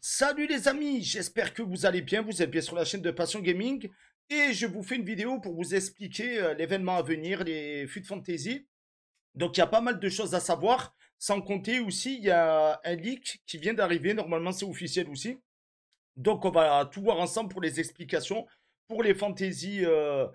Salut les amis, j'espère que vous allez bien, vous êtes bien sur la chaîne de Passion Gaming et je vous fais une vidéo pour vous expliquer euh, l'événement à venir, les de Fantasy. Donc il y a pas mal de choses à savoir, sans compter aussi il y a un leak qui vient d'arriver, normalement c'est officiel aussi. Donc on va tout voir ensemble pour les explications, pour les Fantasy euh,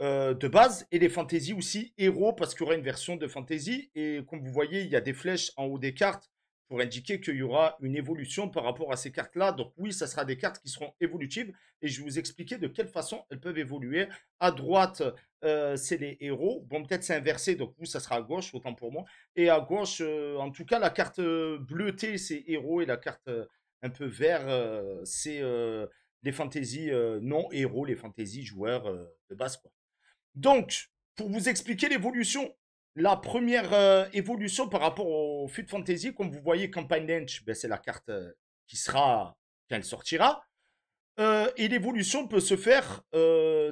euh, de base et les Fantasy aussi héros parce qu'il y aura une version de fantasy et comme vous voyez il y a des flèches en haut des cartes pour indiquer qu'il y aura une évolution par rapport à ces cartes-là. Donc oui, ça sera des cartes qui seront évolutives et je vais vous expliquer de quelle façon elles peuvent évoluer. À droite, euh, c'est les héros. Bon, peut-être c'est inversé, donc vous, ça sera à gauche, autant pour moi. Et à gauche, euh, en tout cas, la carte euh, bleutée, c'est héros et la carte un peu vert, c'est les fantaisies non-héros, les fantaisies joueurs de base. Donc, pour vous expliquer l'évolution la première euh, évolution par rapport au Fut Fantasy, comme vous voyez, Campagne Lynch, ben, c'est la carte euh, qui sera, qu'elle sortira. Euh, et l'évolution peut se faire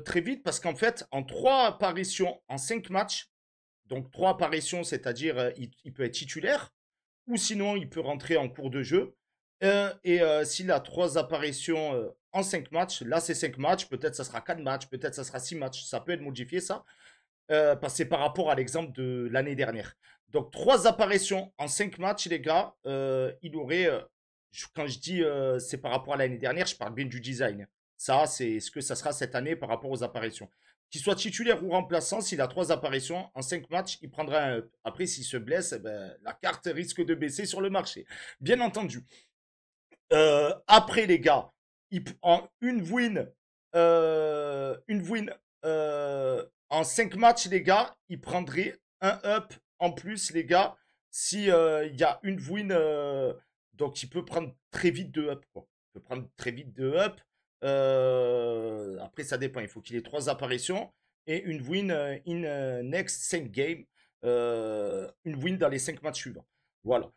très vite parce qu'en fait, en trois apparitions, en cinq matchs, donc trois apparitions, c'est-à-dire il, il, peut être titulaire, ou sinon il peut rentrer en cours de jeu. et s'il a trois apparitions en cinq matchs, là c'est cinq matchs, peut-être ça sera quatre matchs, peut-être ça sera six matchs, ça peut être modifié ça. Euh, c'est par rapport à l'exemple de l'année dernière. Donc, trois apparitions en cinq matchs, les gars. Euh, il aurait, euh, quand je dis c'est par rapport à l'année dernière, je parle bien du design. Ça, c'est ce que ça sera cette année par rapport aux apparitions. Qu'il soit titulaire ou remplaçant, s'il a trois apparitions en cinq matchs, il prendra un Après, s'il se blesse, eh ben, la carte risque de baisser sur le marché. Bien entendu. après, les gars, il, en une win, une win, en 5 matchs, les gars, il prendrait un up en plus, les gars, si euh, il y a une win. Euh, donc, il peut prendre très vite deux up. Il peut prendre très vite deux up. Euh, après, ça dépend. Il faut qu'il ait trois apparitions et une win in next 5 games. une win dans les 5 matchs suivants. Voilà.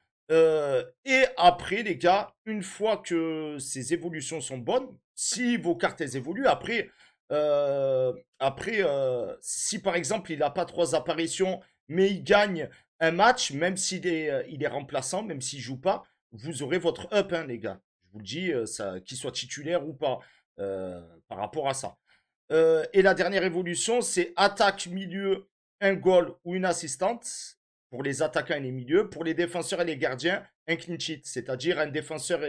et après, les gars, une fois que ces évolutions sont bonnes, si vos cartes évoluent, après, euh, après, euh, si par exemple il n'a pas trois apparitions, mais il gagne un match, même s'il est, euh, il est remplaçant, même s'il ne joue pas, vous aurez votre up, hein, les gars. Je vous le dis, ça, qu'il soit titulaire ou pas, par rapport à ça. et la dernière évolution, c'est attaque, milieu, un goal ou une assistante pour les attaquants et les milieux, pour les défenseurs et les gardiens, un clean c'est-à-dire un défenseur,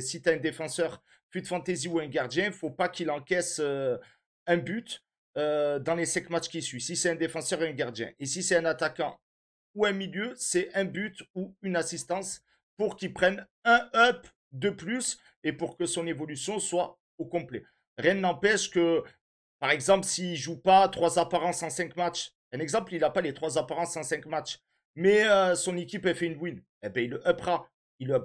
si tu as un défenseur, plus de fantasy ou un gardien, il faut pas qu'il encaisse un but euh, dans les cinq matchs qui suivent. Si c'est un défenseur et un gardien, et si c'est un attaquant ou un milieu, c'est un but ou une assistance pour qu'il prenne un up de plus et pour que son évolution soit au complet. Rien n'empêche que, par exemple, s'il ne joue pas trois apparences en cinq matchs, un exemple, il n'a pas les trois apparences en cinq matchs, mais euh, son équipe a fait une win, eh bien, il le uppera. Il ne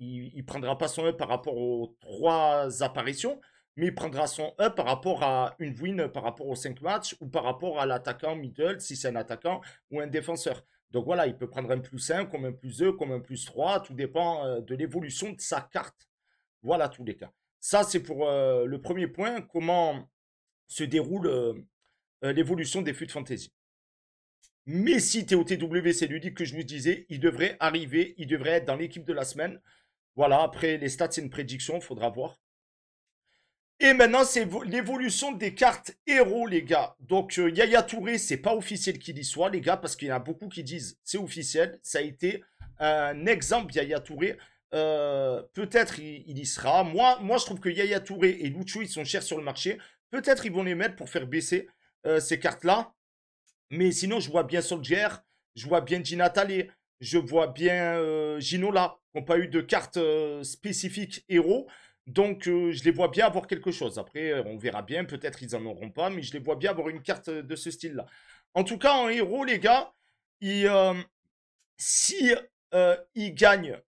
il prendra pas son up par rapport aux trois apparitions, mais il prendra son up par rapport à une win, par rapport aux 5 matchs, ou par rapport à l'attaquant middle, si c'est un attaquant, ou un défenseur. Donc voilà, il peut prendre un plus 1, comme un plus 2, comme un plus 3, tout dépend euh, de l'évolution de sa carte. Voilà tous les cas. Ça, c'est pour euh, le premier point, comment se déroule euh, l'évolution des flux de fantasy. Mais si TOTW, lui c'est que je vous disais, il devrait arriver, il devrait être dans l'équipe de la semaine. Voilà, après les stats, c'est une prédiction, il faudra voir. Et maintenant, c'est l'évolution des cartes héros, les gars. Donc, euh, Yaya Touré, c'est pas officiel qu'il y soit, les gars, parce qu'il y en a beaucoup qui disent c'est officiel. Ça a été un exemple, Yaya Touré. Euh, peut-être il, y sera. Moi, moi, je trouve que Yaya Touré et Lucho, ils sont chers sur le marché. Peut-être ils vont les mettre pour faire baisser euh, ces cartes-là. Mais sinon, je vois bien Soldier, je vois bien Ginatale, je vois bien Ginola, qui n'ont pas eu de cartes spécifiques héros. Donc, euh, je les vois bien avoir quelque chose. Après, euh, on verra bien. Peut-être ils n'en auront pas, mais je les vois bien avoir une carte euh, de ce style-là. En tout cas, en héros, les gars, il, si il gagne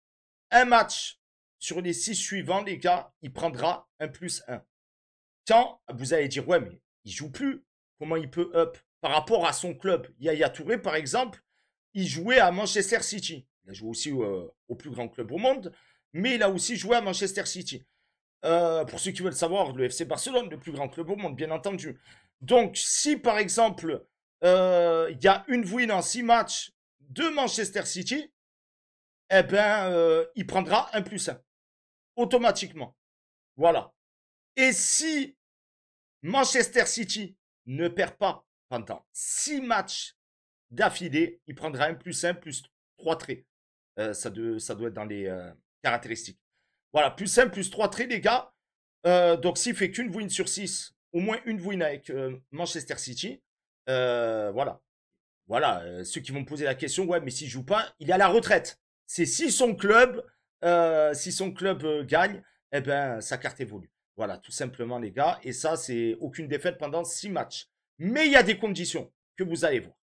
un match sur les six suivants, les gars, il prendra un plus un. Quand vous allez dire, ouais, mais il joue plus. Comment il peut up Par rapport à son club, Yaya Touré, par exemple, il jouait à Manchester City. Il a joué aussi au plus grand club au monde, mais il a aussi joué à Manchester City. Euh, pour ceux qui veulent savoir, le FC Barcelone, le plus grand club au monde, bien entendu. Donc, si par exemple, euh, il y a une win en six matchs de Manchester City, eh bien, euh, il prendra un plus un Automatiquement. Voilà. Et si Manchester City ne perd pas pendant 6 matchs d'affilée, il prendra un plus un plus 3 traits. ça doit être dans les caractéristiques. Voilà, plus simple, plus trois, traits, les gars. Euh, donc, s'il fait qu'une win sur 6, au moins une win avec euh, Manchester City, euh, voilà. Voilà, ceux qui vont me poser la question, ouais, mais s'il joue pas, il est à la retraite. C'est si son club, si son club gagne, eh ben, sa carte évolue. Voilà, tout simplement, les gars. Et ça, c'est aucune défaite pendant 6 matchs. Mais il y a des conditions que vous allez voir.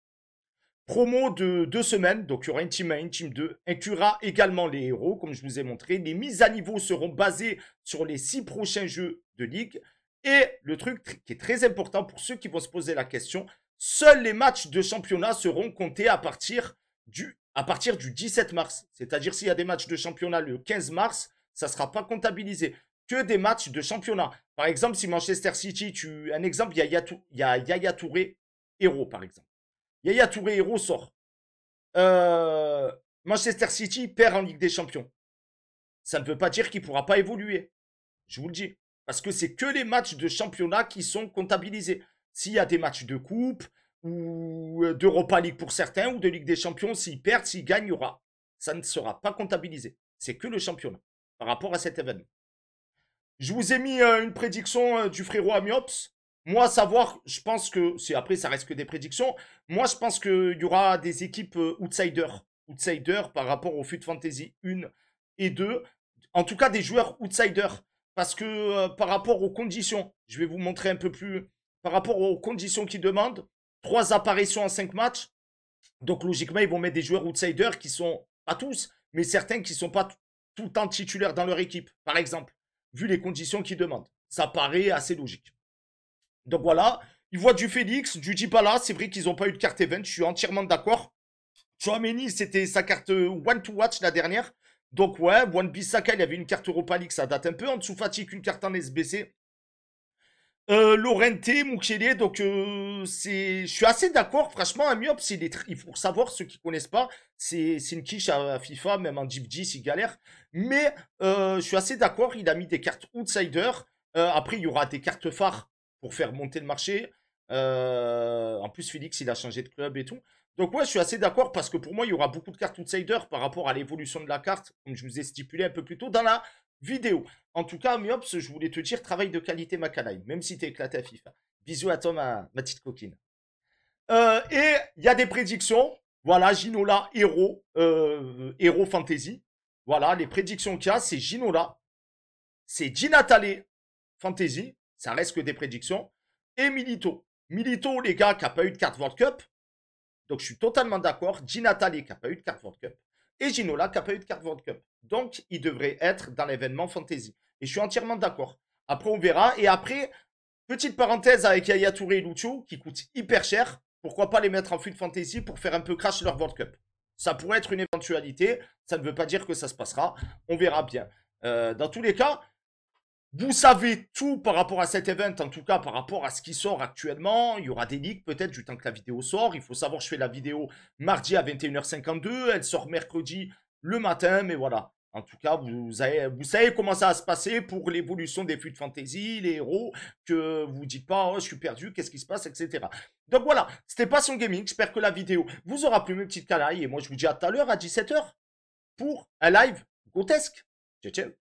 Promo de deux semaines, donc il y aura une team 1, une team 2. Inclura également les héros, comme je vous ai montré. Les mises à niveau seront basées sur les six prochains jeux de ligue. Et le truc qui est très important pour ceux qui vont se poser la question, seuls les matchs de championnat seront comptés à partir du, à partir du 17 mars. C'est-à-dire s'il y a des matchs de championnat le 15 mars, ça ne sera pas comptabilisé. Que des matchs de championnat. Par exemple, si Manchester City, tu, un exemple, il y a Yaya Touré, héros, par exemple. Yaya Touré Hero sort. Euh, Manchester City perd en Ligue des Champions. Ça ne veut pas dire qu'il ne pourra pas évoluer. Je vous le dis. Parce que c'est que les matchs de championnat qui sont comptabilisés. S'il y a des matchs de coupe ou d'Europa League pour certains ou de Ligue des Champions, s'il perdent, s'il gagnera il y aura. Ça ne sera pas comptabilisé. C'est que le championnat par rapport à cet événement. Je vous ai mis euh, une prédiction euh, du frérot Amiops. Moi, savoir, je pense que, après, ça reste que des prédictions. Moi, je pense qu'il y aura des équipes euh, outsiders. Outsiders par rapport au Fut Fantasy 1 et 2. En tout cas, des joueurs outsiders. Parce que euh, par rapport aux conditions, je vais vous montrer un peu plus. Par rapport aux conditions qu'ils demandent, trois apparitions en cinq matchs. Donc, logiquement, ils vont mettre des joueurs outsiders qui sont, pas tous, mais certains qui ne sont pas tout le temps titulaires dans leur équipe, par exemple, vu les conditions qu'ils demandent. Ça paraît assez logique. Donc voilà, Il voit du Félix, du Dybala. C'est vrai qu'ils n'ont pas eu de carte event. Je suis entièrement d'accord. Chouameni, c'était sa carte euh, one to watch la dernière. Donc ouais, One Bissaka, il y avait une carte Europa League, ça date un peu. En dessous, Fatigue, une carte en SBC. Euh, Lorente, donc euh, je suis assez d'accord. Franchement, Amiop, c'est il faut savoir ceux qui connaissent pas, c'est, une quiche à, FIFA, même en Deep G, galère. Mais euh, je suis assez d'accord. Il a mis des cartes outsider. après, il y aura des cartes phares pour faire monter le marché. Euh, en plus, Félix, il a changé de club et tout. Donc, moi je suis assez d'accord parce que pour moi, il y aura beaucoup de cartes outsider par rapport à l'évolution de la carte, comme je vous ai stipulé un peu plus tôt dans la vidéo. En tout cas, Myops, je voulais te dire travail de qualité, Macalay, même si t'es éclaté à FIFA. Bisous à toi, ma, petite coquine. Euh, et il y a des prédictions. Voilà, Ginola, héros, euh, héros fantasy. Voilà, les prédictions qu'il y a, c'est Ginola, c'est Ginatale fantasy, ça reste que des prédictions. Et Milito. Milito, les gars, qui n'a pas eu de carte World Cup. Donc, je suis totalement d'accord. Ginatali, qui n'a pas eu de carte World Cup. Et Ginola, qui n'a pas eu de carte World Cup. Donc, il devrait être dans l'événement Fantasy. Et je suis entièrement d'accord. Après, on verra. Et après, petite parenthèse avec Yaya et Lucho, qui coûtent hyper cher. Pourquoi pas les mettre en de Fantasy pour faire un peu crash leur World Cup Ça pourrait être une éventualité. Ça ne veut pas dire que ça se passera. On verra bien. Euh, dans tous les cas, vous savez tout par rapport à cet event, en tout cas par rapport à ce qui sort actuellement. Il y aura des leaks peut-être du temps que la vidéo sort. Il faut savoir, je fais la vidéo mardi à 21h52. Elle sort mercredi le matin, mais voilà. En tout cas, vous, savez comment ça va se passer pour l'évolution des flux de fantasy, les héros, que vous dites pas, oh, je suis perdu, qu'est-ce qui se passe, etc. Donc voilà, c'était son Gaming. J'espère que la vidéo vous aura plu, mes petites canailles. Et moi, je vous dis à tout à l'heure à 17h pour un live grotesque. Ciao, ciao.